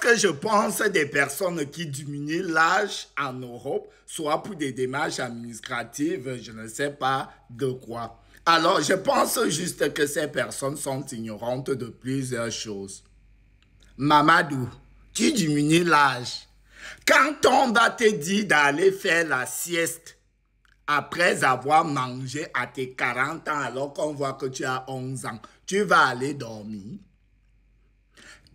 que je pense des personnes qui diminuent l'âge en Europe, soit pour des démarches administratives, je ne sais pas de quoi. Alors, je pense juste que ces personnes sont ignorantes de plusieurs choses. Mamadou, tu diminues l'âge. Quand on va te dire d'aller faire la sieste après avoir mangé à tes 40 ans alors qu'on voit que tu as 11 ans, tu vas aller dormir.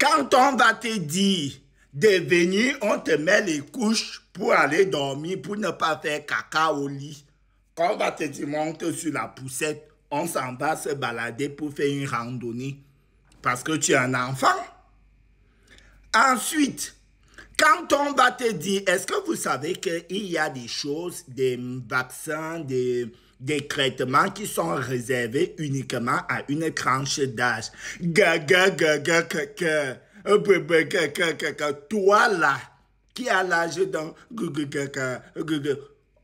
Quand on va te dire de venir, on te met les couches pour aller dormir, pour ne pas faire caca au lit. Quand on va te dire monte sur la poussette, on s'en va se balader pour faire une randonnée parce que tu es un enfant. Ensuite, quand on va te dire, est-ce que vous savez qu'il y a des choses, des vaccins, des, traitements qui sont réservés uniquement à une tranche d'âge. Toi là, qui a l'âge d'un...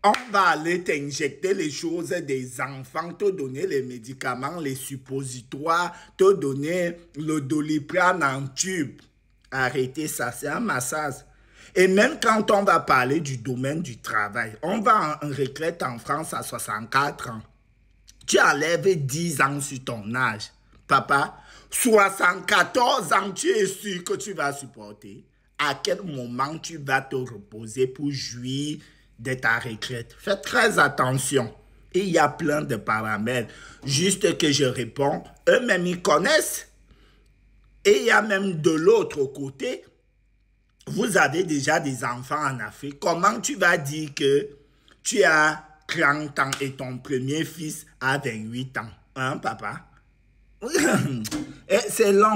On va aller t'injecter les choses des enfants, te donner les médicaments, les suppositoires, te donner le doliprane en tube arrêter ça, c'est un massage. Et même quand on va parler du domaine du travail, on va en retraite en France à 64 ans. Tu enlèves 10 ans sur ton âge, papa. 74 ans, tu es sûr que tu vas supporter. À quel moment tu vas te reposer pour jouir de ta retraite Fais très attention. Il y a plein de paramètres. Juste que je réponds, eux-mêmes, ils connaissent. Et il y a même de l'autre côté, vous avez déjà des enfants en Afrique. Comment tu vas dire que tu as 30 ans et ton premier fils a 28 ans Hein, papa eh, C'est long.